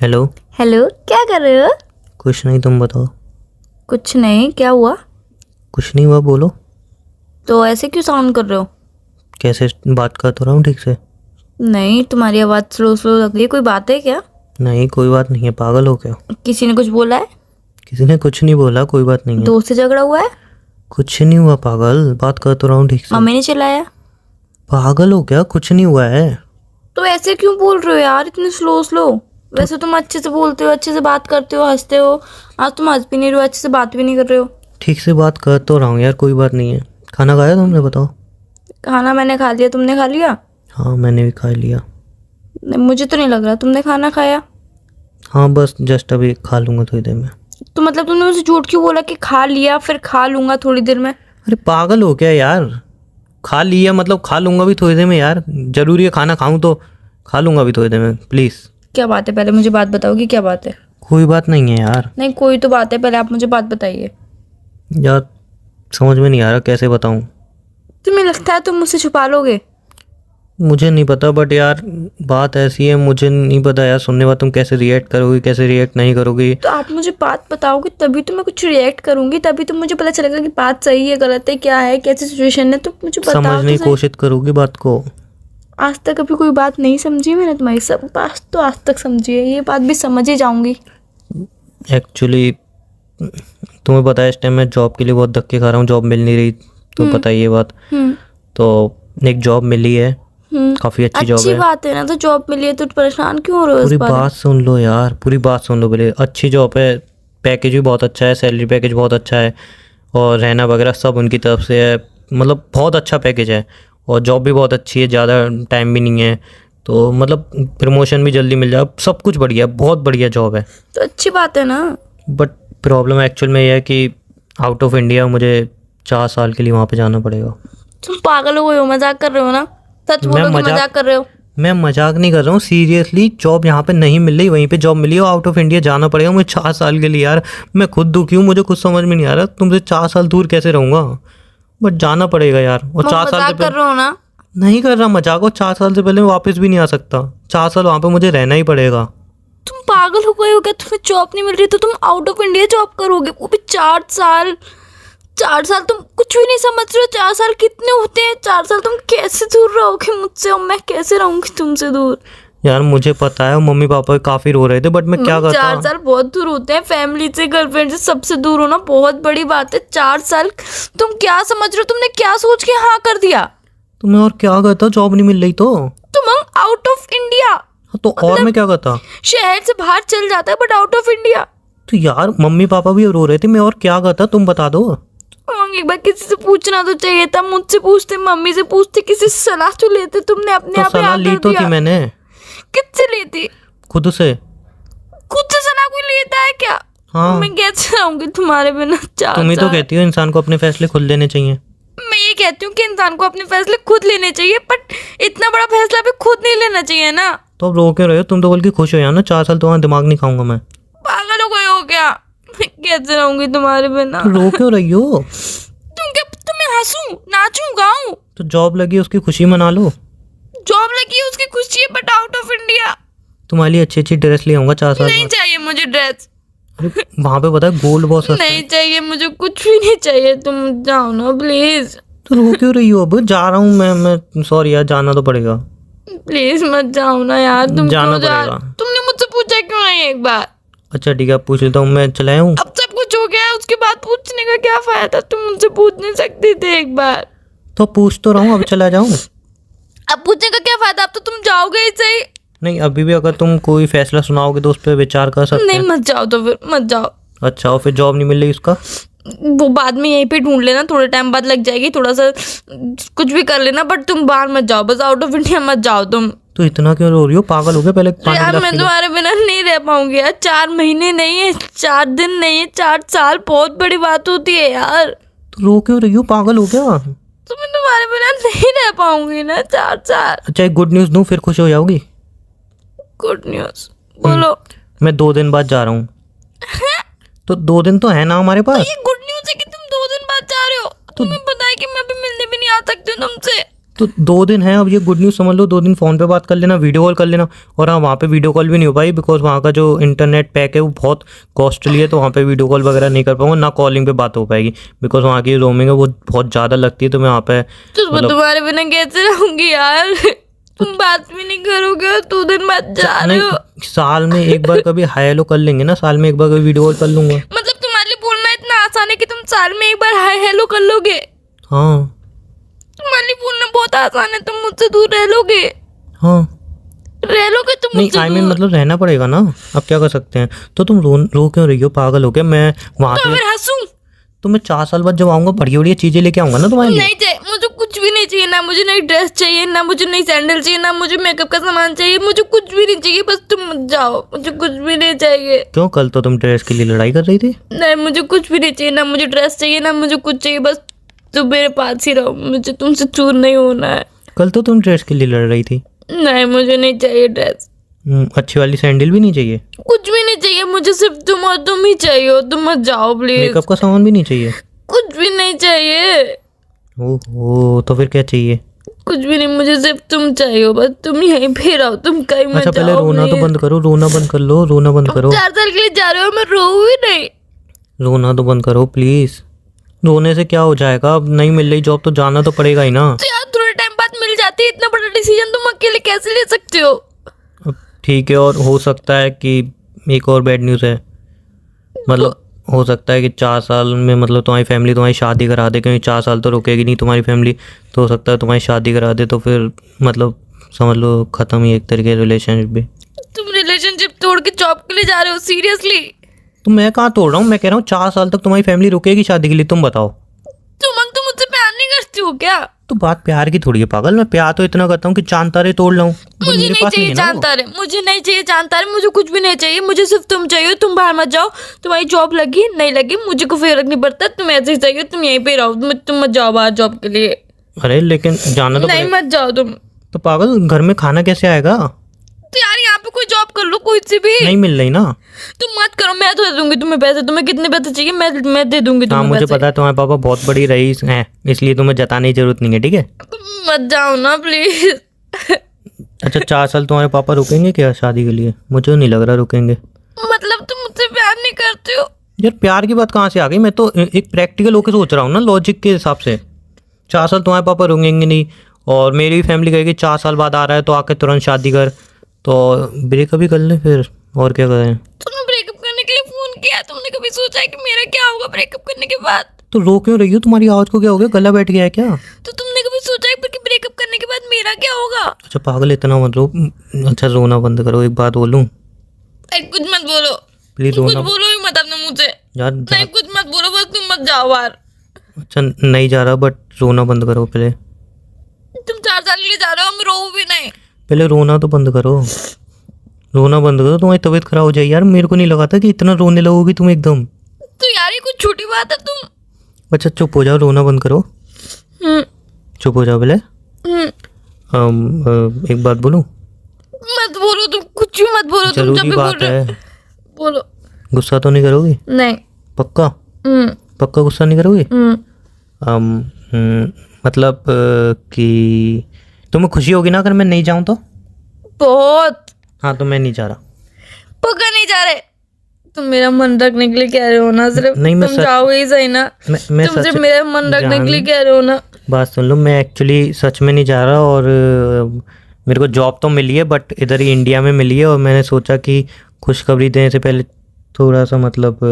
Hello hello क्या कर रहे हो कुछ नहीं तुम बताओ कुछ नहीं क्या हुआ कुछ नहीं हुआ बोलो तो ऐसे क्यों साउंड कर रहे हो कैसे बात कर तो रहा हूँ ठीक से नहीं तुम्हारी आवाज़ स्लो स्लो लग रही है कोई बात है क्या नहीं कोई बात नहीं है पागल हो क्या किसी ने कुछ बोला है किसी ने कुछ नहीं बोला कोई बात नहीं है दोस्त से झगड़ा हुआ है कुछ नहीं हुआ पागल बात कर तो रहा हूँ ठीक से मम्मी ने चलाया पागल हो क्या कुछ नहीं हुआ है तो ऐसे क्यों बोल रहे हो यार इतने स्लो स्लो वैसे तुम अच्छे से बोलते हो अच्छे से बात करते हो हंसते हो आज तुम हंस भी नहीं रहे हो अच्छे से बात भी नहीं कर रहे हो ठीक से बात कर तो रहा हूँ यार कोई बात नहीं है खाना खाया तुमने बताओ खाना मैंने खा लिया तुमने खा लिया हाँ मैंने भी खा लिया मुझे तो नहीं लग रहा तुमने खाना खाया हाँ बस जस्ट अभी खा लूँगा थोड़ी देर में तो मतलब तुमने मुझे झूठ क्यों बोला कि खा लिया फिर खा लूंगा थोड़ी देर में अरे पागल हो क्या यार खा लिया मतलब खा लूंगा भी थोड़ी देर में यार जरूरी है खाना खाऊं तो खा लूंगा भी थोड़ी देर में प्लीज क्या बात है पहले मुझे बात बताओगी क्या बात है कोई बात नहीं है यार नहीं कोई तो बात है पहले आप मुझे बात बताइए यार समझ में नहीं आ रहा कैसे बताऊं तुम्हें लगता है तुम मुझसे छुपा लोगे मुझे नहीं पता बट यार बात ऐसी है मुझे नहीं पता यार सुनने बाद तुम कैसे रिएक्ट करोगे कैसे रिएक्ट नहीं करोगे तो आप मुझे बात बताओगे तभी तो मैं कुछ रिएक्ट करूंगी तभी तो मुझे पता चलेगा कि बात सही है गलत है क्या है कैसी सिचुएशन है तो मुझे समझने तो की कोशिश करोगी बात को आज तक अभी कोई बात नहीं समझी मैंने तुम्हारी सब बात तो आज तक समझी है ये बात भी समझ ही जाऊंगी एक्चुअली तुम्हें पता है इस टाइम मैं जॉब के लिए बहुत धक्के खा रहा हूँ जॉब मिल नहीं रही तुम्हें तो हम्म। पता ये बात हम्म। तो एक जॉब मिली है हम्म। काफी अच्छी, जॉब है बात है ना तो जॉब मिली है तो परेशान क्यों हो रहे हो पूरी बात सुन लो यार पूरी बात सुन लो बोले अच्छी जॉब है पैकेज भी बहुत अच्छा है सैलरी पैकेज बहुत अच्छा है और रहना वगैरह सब उनकी तरफ से है मतलब बहुत अच्छा पैकेज है और जॉब भी बहुत अच्छी है ज़्यादा टाइम भी नहीं है तो मतलब प्रमोशन भी जल्दी मिल जाए सब कुछ बढ़िया बहुत बढ़िया जॉब है तो अच्छी बात है ना बट प्रॉब्लम एक्चुअल में यह है कि आउट ऑफ इंडिया मुझे चार साल के लिए वहाँ पे जाना पड़ेगा तुम पागल हो गए हो मजाक कर रहे हो ना सच बोलो मजाक कर रहे हो मैं मजाक नहीं कर रहा हूँ सीरियसली जॉब यहाँ पे नहीं मिल रही वहीं पे जॉब मिली हो आउट ऑफ इंडिया जाना पड़ेगा मुझे चार साल के लिए यार मैं खुद दुखी हूँ मुझे कुछ समझ में नहीं आ रहा तुमसे चार साल दूर कैसे रहूंगा बट जाना पड़ेगा यार और चार साल से कर रहा हूँ ना नहीं कर रहा मजाक और चार साल से पहले मैं वापस भी नहीं आ सकता चार साल वहाँ पे मुझे रहना ही पड़ेगा तुम पागल हो गए हो क्या तुम्हें जॉब नहीं मिल रही तो तुम आउट ऑफ इंडिया जॉब करोगे वो भी चार साल चार साल तुम कुछ भी नहीं समझ रहे हो चार साल कितने होते हैं चार साल तुम कैसे दूर रहोगे मुझसे और मैं कैसे रहूंगी तुमसे दूर यार मुझे पता है मम्मी पापा काफी रो रहे थे बट मैं क्या करता चार साल बहुत दूर होते हैं फैमिली से गर्लफ्रेंड से सबसे दूर होना बहुत बड़ी बात है चार साल तुम क्या समझ रहे हो तुमने क्या सोच के हाँ कर दिया तुम्हें और क्या करता जॉब नहीं मिल रही तो तुम आउट ऑफ इंडिया तो और मतलब मैं क्या करता शहर से बाहर चल जाता है बट आउट ऑफ इंडिया तो यार मम्मी पापा भी रो रहे थे मैं और क्या करता तुम बता दो लॉन्ग एक बार किसी से पूछना तो चाहिए था मुझसे पूछते मम्मी से पूछते किसी से सलाह तो लेते तुमने अपने तो आप सलाह ली तो थी मैंने किससे ली थी खुद से खुद से सलाह कोई लेता है क्या हाँ। मैं कैसे रहूंगी तुम्हारे बिना चाचा तुम ही तो कहती हो इंसान को अपने फैसले खुद लेने चाहिए मैं ये कहती हूँ कि इंसान को अपने फैसले खुद लेने चाहिए बट इतना बड़ा फैसला भी खुद नहीं लेना चाहिए ना तो अब रो क्यों रहे हो तुम तो बल्कि खुश हो यार ना चार साल तुम्हारा तो दिमाग नहीं खाऊंगा मैं पागल हो गए हो क्या कैसे रहूंगी तुम्हारे बिना रो क्यों रही हो तुम क्या तुम्हें हंसू नाचू गाऊं तो जॉब लगी उसकी खुशी मना लो जॉब लगी उसकी खुशी बट आउट ऑफ इंडिया तुम्हारे लिए अच्छी अच्छी ड्रेस ले आऊंगा चार साल नहीं चाहिए मुझे ड्रेस वहाँ पे पता गोल्ड बॉस नहीं चाहिए मुझे कुछ भी नहीं चाहिए तुम जाओ ना प्लीज तो रो क्यों रही हो अब जा रहा हूँ मैं मैं सॉरी यार जाना तो पड़ेगा प्लीज मत जाओ ना यार तुम जाना पड़ेगा तुमने मुझसे पूछा क्यों नहीं एक बार अच्छा ठीक है पूछ लेता हूँ मैं चलाया हूँ अब सब कुछ हो गया है उसके बाद पूछने का क्या फायदा तुम मुझसे पूछ नहीं सकती थे एक बार तो पूछ तो रहा हूँ अब चला जाऊँ अब पूछने का क्या फायदा अब तो तुम जाओगे ही सही नहीं अभी भी अगर तुम कोई फैसला सुनाओगे तो उस पर विचार कर सकते नहीं मत जाओ तो फिर मत जाओ अच्छा और फिर जॉब नहीं मिल रही उसका वो बाद में यहीं पे ढूंढ लेना थोड़े टाइम बाद लग जाएगी थोड़ा सा कुछ भी कर लेना बट तुम बाहर मत जाओ बस आउट ऑफ इंडिया मत जाओ तुम तो इतना क्यों रो रही हो पागल हो गया पहले यार मैं तुम्हारे बिना नहीं रह पाऊंगी यार चार महीने नहीं है चार दिन नहीं है चार साल बहुत बड़ी बात होती है यार तो रो क्यों रही हो पागल हो गया तो मैं तुम्हारे बिना नहीं रह पाऊंगी ना चार साल अच्छा एक गुड न्यूज दू फिर खुश हो जाओगी गुड न्यूज बोलो हम्म, मैं दो दिन बाद जा रहा हूँ तो दो दिन तो है ना हमारे तो पास गुड न्यूज है कि तुम दो दिन बाद जा रहे हो तो तुम्हें पता है कि मैं अभी मिलने भी नहीं आ सकती हूँ तुमसे तो दो दिन है अब ये गुड न्यूज़ समझ लो दो दिन फ़ोन पे बात कर लेना वीडियो कॉल कर लेना और हाँ वहाँ पे वीडियो कॉल भी नहीं हो पाई बिकॉज वहाँ का जो इंटरनेट पैक है वो बहुत कॉस्टली है तो वहाँ पे वीडियो कॉल वगैरह नहीं कर पाऊंगा ना कॉलिंग पे बात हो पाएगी बिकॉज वहाँ की रोमिंग है वो बहुत ज़्यादा लगती है तो मैं वहाँ पे तो बिना मतलब कैसे रहूँगी यार तुम बात भी नहीं करोगे तो दिन बाद जा रहे हो साल में एक बार कभी हाई हेलो कर लेंगे ना साल में एक बार कभी वीडियो कॉल कर लूंगा मतलब तुम्हारे लिए बोलना इतना आसान है कि तुम साल में एक बार हाई हेलो कर लोगे हाँ मनी बोलना बहुत आसान है तुम मुझसे दूर रह लोगे हाँ रह लोगे तुम नहीं आई मीन मतलब रहना पड़ेगा ना अब क्या कर सकते हैं तो तुम रो रो क्यों रही हो पागल हो गया मैं वहाँ तो मैं हंसूं तो मैं चार साल बाद जब आऊंगा बढ़िया बढ़िया चीजें लेके आऊंगा ना तुम्हारे नहीं चाहिए मुझे कुछ भी नहीं चाहिए ना मुझे नई ड्रेस चाहिए ना मुझे नई सैंडल चाहिए ना मुझे मेकअप का सामान चाहिए मुझे कुछ भी नहीं चाहिए बस तुम जाओ मुझे कुछ भी नहीं चाहिए क्यों कल तो तुम ड्रेस के लिए लड़ाई कर रही थी नहीं मुझे कुछ भी नहीं चाहिए ना मुझे ड्रेस चाहिए ना मुझे कुछ चाहिए बस तो मेरे पास ही रहो मुझे तुमसे चूर नहीं होना है कल तो तुम ड्रेस के लिए लड़ रही थी नहीं मुझे नहीं चाहिए ड्रेस हम्म, अच्छी वाली सैंडल भी नहीं चाहिए कुछ भी नहीं चाहिए मुझे सिर्फ तुम और तुम ही चाहिए हो तुम मत जाओ प्लीज मेकअप का सामान भी नहीं चाहिए कुछ भी नहीं चाहिए ओहो तो फिर क्या चाहिए कुछ भी नहीं मुझे सिर्फ तुम चाहिए हो बस तुम यहीं पे रहो तुम कहीं मत अच्छा पहले रोना तो बंद करो रोना बंद कर लो रोना बंद करो चार साल के लिए जा रहे हो मैं रो भी नहीं रोना तो बंद करो प्लीज़ धोने तो से क्या हो जाएगा अब नहीं मिल रही जॉब तो जाना तो पड़ेगा ही ना तो यार थोड़े टाइम बाद मिल जाती है इतना बड़ा डिसीजन तुम अकेले कैसे ले सकते हो ठीक है और हो सकता है कि एक और बैड न्यूज़ है मतलब हो सकता है कि चार साल में मतलब तुम्हारी फैमिली तुम्हारी शादी करा दे क्योंकि चार साल तो रुकेगी नहीं तुम्हारी फैमिली तो हो सकता है तुम्हारी शादी करा दे तो फिर मतलब समझ लो ख़त्म ही एक तरीके रिलेशनशिप भी तुम रिलेशनशिप तोड़ के जॉब के लिए जा रहे हो सीरियसली तो मैं कहाँ तोड़ रहा हूँ मैं कह रहा हूँ चार साल तक तुम्हारी फैमिली रुकेगी शादी के लिए तुम बताओ तो तुम तो मुझसे प्यार नहीं करती हो क्या तो बात प्यार की थोड़ी है पागल मैं प्यार तो इतना करता हूँ कि चांद तारे तोड़ लाऊ मुझे, मुझे नहीं चाहिए चांद तारे मुझे नहीं चाहिए चांद तारे मुझे कुछ भी नहीं चाहिए मुझे सिर्फ तुम चाहिए तुम बाहर मत जाओ तुम्हारी जॉब लगी नहीं लगी मुझे कोई फर्क नहीं पड़ता तुम ऐसे ही चाहिए तुम यहीं पे रहो तुम मत जाओ बाहर जॉब के लिए अरे लेकिन जाना तो नहीं मत जाओ तुम तो पागल घर में खाना कैसे आएगा कोई जॉब कर लो कोई से भी नहीं मिल रही ना तुम मत करो मैं तो दे दूंगी तुम्हें पैसे तुम्हें कितने पैसे चाहिए मैं मैं दे दूंगी हाँ, तुम्हें मुझे पता है तुम्हारे पापा बहुत बड़ी रईस है इसलिए तुम्हें जताने की जरूरत नहीं है ठीक है मत जाओ ना प्लीज अच्छा चार साल तुम्हारे पापा रुकेंगे क्या शादी के लिए मुझे नहीं लग रहा रुकेंगे मतलब तुम मुझसे प्यार नहीं करते हो यार प्यार की बात कहाँ से आ गई मैं तो एक प्रैक्टिकल होकर सोच रहा हूँ ना लॉजिक के हिसाब से चार साल तुम्हारे पापा रुकेंगे नहीं और मेरी फैमिली कहेगी चार साल बाद आ रहा है तो आके तुरंत शादी कर तो ब्रेकअप ही कर लें फिर और क्या करें तुमने ब्रेकअप करने के लिए फ़ोन किया तुमने कभी सोचा कि मेरा क्या होगा ब्रेकअप करने के बाद तो रो क्यों रही हो तुम्हारी आवाज़ को क्या हो गया गला बैठ गया है क्या तो तुमने कभी सोचा है कि ब्रेकअप करने के बाद मेरा क्या होगा अच्छा पागल इतना मत रो अच्छा रोना बंद करो एक बात बोलूं एक कुछ मत बोलो प्लीज रोना कुछ बोलो ही मत अपने मुंह से यार नहीं कुछ मत बोलो बस तुम मत जाओ यार अच्छा नहीं जा रहा बट रोना बंद करो पहले तुम चार साल के लिए जा रहे हो हम रो भी नहीं पहले रोना तो बंद करो रोना बंद करो तुम्हारी तबीयत खराब हो जाए यार मेरे को नहीं लगा था कि इतना रोने लगोगी तुम एकदम तो यार ये कुछ छोटी बात है तुम अच्छा चुप हो जाओ रोना बंद करो हम्म। चुप हो जाओ पहले हम्म। एक बात बोलूं मत बोलो तुम कुछ भी मत बोलो तुम जब भी बोल रहे बोलो गुस्सा तो नहीं करोगी नहीं पक्का हम्म। पक्का गुस्सा नहीं करोगी मतलब कि तुम्हें तो खुशी होगी ना अगर मैं नहीं जाऊं तो बहुत हाँ तो मैं नहीं जा रहा पक्का नहीं जा रहे तुम मेरा मन रखने के लिए कह रहे हो ना सिर्फ नहीं मैं तुम जाओगे ही सही ना मैं, मैं तुम मेरा मन रखने के लिए कह रहे हो ना बात सुन लो मैं एक्चुअली सच में नहीं जा रहा और मेरे को जॉब तो मिली है बट इधर ही इंडिया में मिली है और मैंने सोचा कि खुशखबरी देने से पहले थोड़ा सा मतलब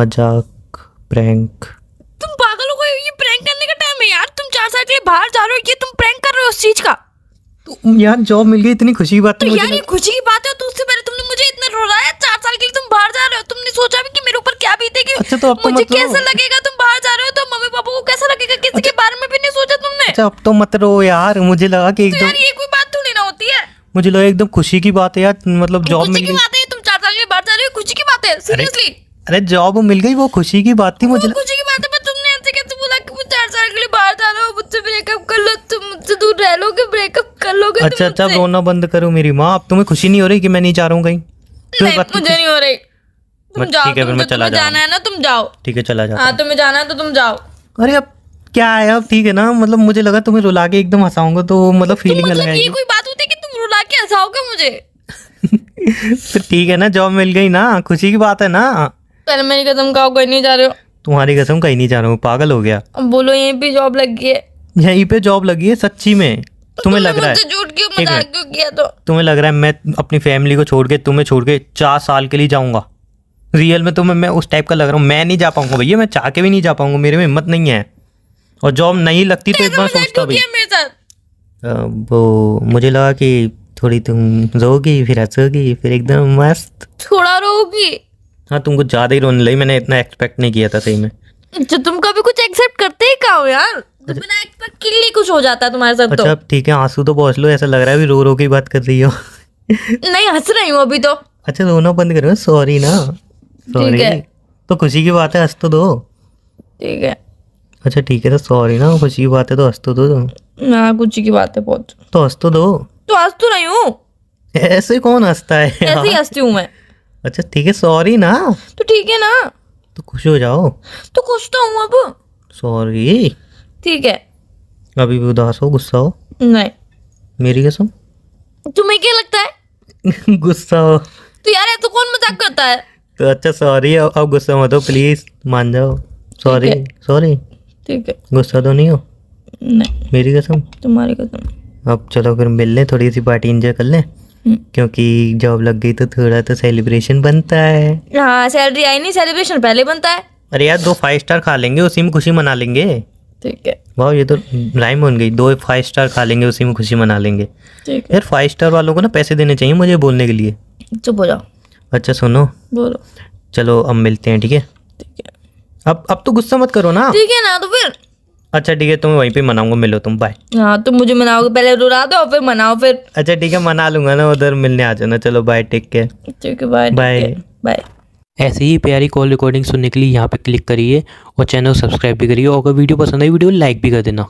मजाक प्रैंक बाहर जा रहे हो ये तुम प्रैंक कर रहे हो उस चीज का तो यार जॉब मिल गई इतनी खुशी की बात तो, तो यार ये खुशी की बात है तो उससे पहले तुमने मुझे इतना रोलाया चार साल के लिए तुम बाहर जा रहे हो तुमने सोचा भी कि मेरे ऊपर क्या बीतेगी अच्छा तो अब तो मुझे मतलब... कैसा लगेगा तुम बाहर जा रहे हो तो मम्मी पापा को कैसा लगेगा किसी अच्छा... के बारे में भी नहीं सोचा तुमने अच्छा अब तो मत रो यार मुझे लगा की तो एकदम ये कोई बात थोड़ी ना होती है मुझे लगा एकदम खुशी की बात है यार मतलब जॉब मिल गई तुम चार साल के लिए बाहर जा रहे हो खुशी की बात है सीरियसली अरे जॉब मिल गई वो खुशी की बात थी मुझे खुशी मुझसे तो दूर रह लोगे ब्रेकअप कर लोगे अच्छा अच्छा रोना बंद करो मेरी माँ अब तुम्हें खुशी नहीं हो रही कि मैं नहीं जा रहा हूँ कहीं मुझे नहीं हो रही तुम जाओ ठीक है फिर मैं चला जाना है ना तुम जाओ ठीक है चला जाओ हाँ तुम्हें जाना है तो तुम जाओ अरे अब क्या है अब ठीक है ना मतलब मुझे लगा तुम्हें रुला के एकदम हंसाऊंगा तो मतलब फीलिंग मतलब ये कोई बात होती है कि तुम रुला के हंसाओगे मुझे तो ठीक है ना जॉब मिल गई ना खुशी की बात है ना पहले मेरी कसम खाओ कहीं नहीं जा रहे हो तुम्हारी कसम कहीं नहीं जा रहा हूँ पागल हो गया बोलो यहीं पे जॉब लग गई है यहीं पे जॉब लगी है सच्ची में तो तुम्हें लग रहा है झूठ क्यों क्यों किया तो तुम्हें लग रहा है मैं अपनी फैमिली को छोड़ के तुम्हें छोड़ के चार साल के लिए जाऊंगा रियल में तुम्हें मैं उस टाइप का लग रहा हूँ मैं नहीं जा पाऊंगा भैया मैं चाह के भी नहीं जा पाऊंगा मेरे में हिम्मत नहीं है और जॉब नहीं लगती तो एक बार सोचता भैया वो मुझे लगा कि थोड़ी तुम रोगी फिर हंसोगी फिर एकदम मस्त थोड़ा रोगी हाँ तुम कुछ ज्यादा ही रोने लगी मैंने इतना एक्सपेक्ट नहीं किया था सही में अच्छा तुम कभी कुछ एक्सेप्ट करते ही कहा हो यार तो बिना तो कुछ हो जाता है तुम्हारे साथ तो। अच्छा, तो ठीक है आंसू तो पहुंच लो ऐसा लग रहा है अभी रो रो की बात कर रही हो नहीं हंस रही हूँ अभी तो अच्छा रोना बंद करो सॉरी ना सॉरी तो खुशी की बात है हंस तो दो ठीक है अच्छा ठीक है तो सॉरी ना खुशी की बात है तो हंस तो दो ना खुशी की बात है बहुत तो हंस तो दो तो हंस तो रही हूँ ऐसे कौन हंसता है ऐसे ही हंसती हूँ मैं अच्छा ठीक है सॉरी ना तो ठीक है ना तो खुश हो जाओ तो खुश तो हूँ अब सॉरी ठीक है अभी भी उदास हो गुस्सा हो नहीं मेरी कसम तुम्हें क्या लगता है गुस्सा हो तो यार ऐसा तो कौन मजाक करता है तो अच्छा सॉरी अब गुस्सा मत हो प्लीज मान जाओ सॉरी सॉरी ठीक है गुस्सा तो नहीं हो नहीं मेरी कसम तुम्हारी कसम अब चलो फिर मिल लें थोड़ी सी पार्टी इंजॉय कर लें हम्म। क्योंकि जॉब लग गई तो थोड़ा तो सेलिब्रेशन बनता है हाँ सैलरी आई नहीं सेलिब्रेशन पहले बनता है अरे यार दो फाइव स्टार खा लेंगे उसी में खुशी मना लेंगे ठीक है वाह ये तो लाइम बन गई दो फाइव स्टार खा लेंगे उसी में खुशी मना लेंगे ठीक है यार फाइव स्टार वालों को ना पैसे देने चाहिए मुझे बोलने के लिए चुप हो जाओ अच्छा सुनो बोलो चलो अब मिलते हैं ठीक है ठीक है अब अब तो गुस्सा मत करो ना ठीक है ना तो फिर अच्छा ठीक है तुम्हें वहीं पे मनाऊंगा मिलो तुम बाय हाँ तुम मुझे मनाओगे पहले रुला दो फिर मनाओ फिर अच्छा ठीक है मना लूंगा ना उधर मिलने आ जाना चलो बाय टेक केयर ठीक है बाय बाय बाय ऐसे ही प्यारी कॉल रिकॉर्डिंग सुनने के लिए यहाँ पे क्लिक करिए और चैनल सब्सक्राइब भी करिए और अगर वीडियो पसंद आई वीडियो लाइक भी कर देना